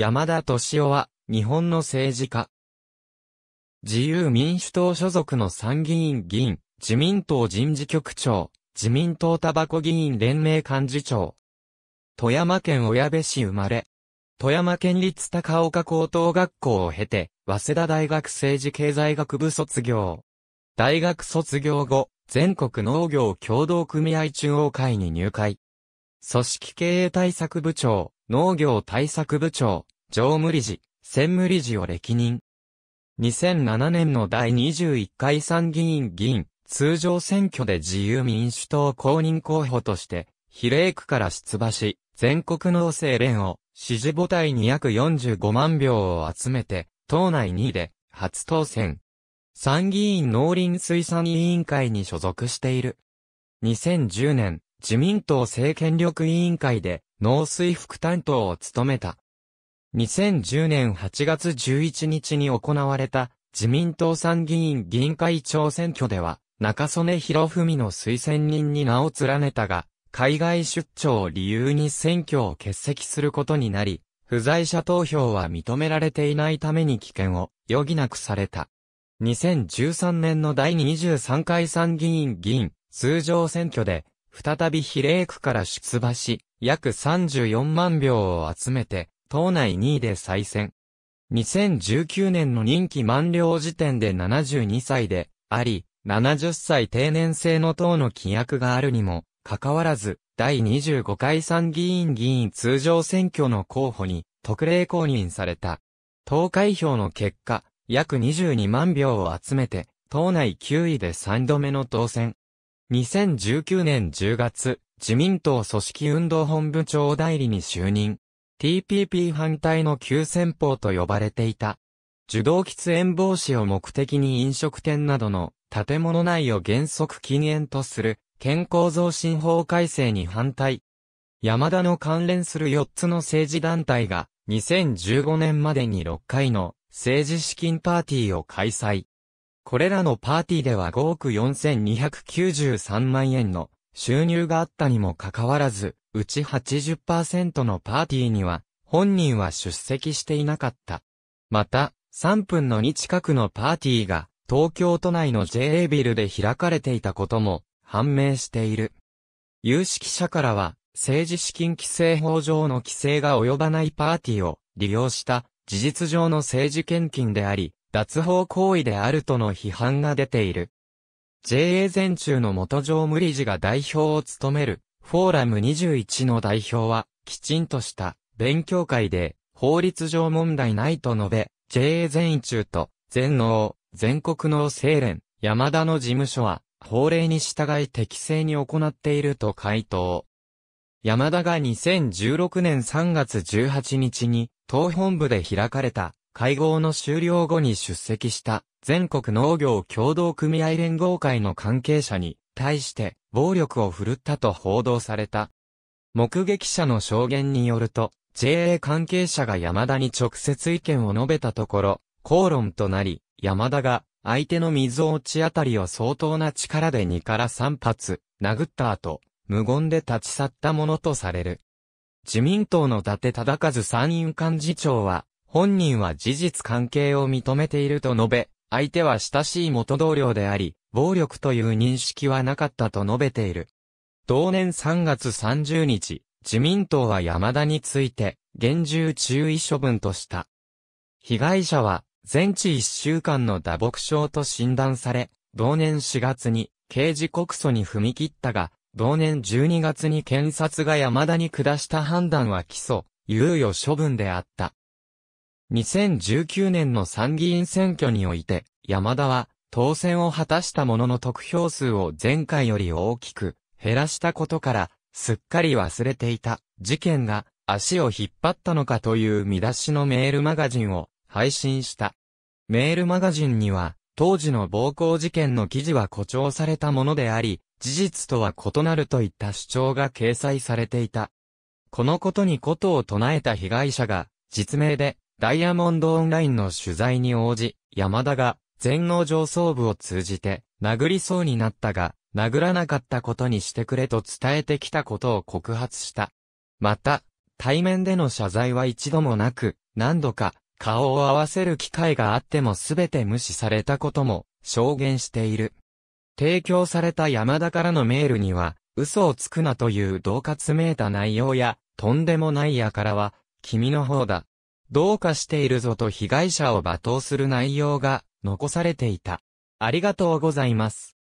山田敏夫は、日本の政治家。自由民主党所属の参議院議員、自民党人事局長、自民党タバコ議員連盟幹事長。富山県小矢部市生まれ。富山県立高岡高等学校を経て、早稲田大学政治経済学部卒業。大学卒業後、全国農業協同組合中央会に入会。組織経営対策部長、農業対策部長、常務理事、専務理事を歴任。2007年の第21回参議院議員、通常選挙で自由民主党公認候補として、比例区から出馬し、全国農政連を支持母体に約45万票を集めて、党内2位で初当選。参議院農林水産委員会に所属している。2010年、自民党政権力委員会で農水副担当を務めた。2010年8月11日に行われた自民党参議院議員会長選挙では、中曽根博文の推薦人に名を連ねたが、海外出張を理由に選挙を欠席することになり、不在者投票は認められていないために危険を余儀なくされた。2013年の第23回参議院議員通常選挙で再び比例区から出馬し、約34万票を集めて、党内2位で再選。2019年の任期満了時点で72歳で、あり、70歳定年制の党の規約があるにも、かかわらず、第25回参議院議員通常選挙の候補に、特例公認された。投開票の結果、約22万票を集めて、党内9位で3度目の当選。2019年10月、自民党組織運動本部長代理に就任。TPP 反対の急先鋒と呼ばれていた。受動喫煙防止を目的に飲食店などの建物内を原則禁煙とする健康増進法改正に反対。山田の関連する4つの政治団体が2015年までに6回の政治資金パーティーを開催。これらのパーティーでは5億4293万円の収入があったにもかかわらず、うち80%のパーティーには本人は出席していなかった。また、3分の2近くのパーティーが東京都内の JA ビルで開かれていたことも判明している。有識者からは政治資金規制法上の規制が及ばないパーティーを利用した事実上の政治献金であり、脱法行為であるとの批判が出ている。JA 全中の元常務理事が代表を務める、フォーラム21の代表は、きちんとした、勉強会で、法律上問題ないと述べ、JA 全中と、全農、全国農政連、山田の事務所は、法令に従い適正に行っていると回答。山田が2016年3月18日に、党本部で開かれた会合の終了後に出席した全国農業協同組合連合会の関係者に対して暴力を振るったと報道された。目撃者の証言によると、JA 関係者が山田に直接意見を述べたところ、口論となり、山田が相手の水落ちあたりを相当な力で2から3発殴った後、無言で立ち去ったものとされる。自民党の伊達忠和参院幹事長は、本人は事実関係を認めていると述べ、相手は親しい元同僚であり、暴力という認識はなかったと述べている。同年3月30日、自民党は山田について、厳重注意処分とした。被害者は、全治1週間の打撲症と診断され、同年4月に刑事告訴に踏み切ったが、同年12月に検察が山田に下した判断は起訴、猶予処分であった。2019年の参議院選挙において、山田は当選を果たしたものの得票数を前回より大きく減らしたことから、すっかり忘れていた事件が足を引っ張ったのかという見出しのメールマガジンを配信した。メールマガジンには、当時の暴行事件の記事は誇張されたものであり、事実とは異なるといった主張が掲載されていた。このことにことを唱えた被害者が、実名で、ダイヤモンドオンラインの取材に応じ、山田が、全能上層部を通じて、殴りそうになったが、殴らなかったことにしてくれと伝えてきたことを告発した。また、対面での謝罪は一度もなく、何度か、顔を合わせる機会があっても全て無視されたことも、証言している。提供された山田からのメールには、嘘をつくなという恫喝めいた内容や、とんでもないやからは、君の方だ、どうかしているぞと被害者を罵倒する内容が残されていた。ありがとうございます。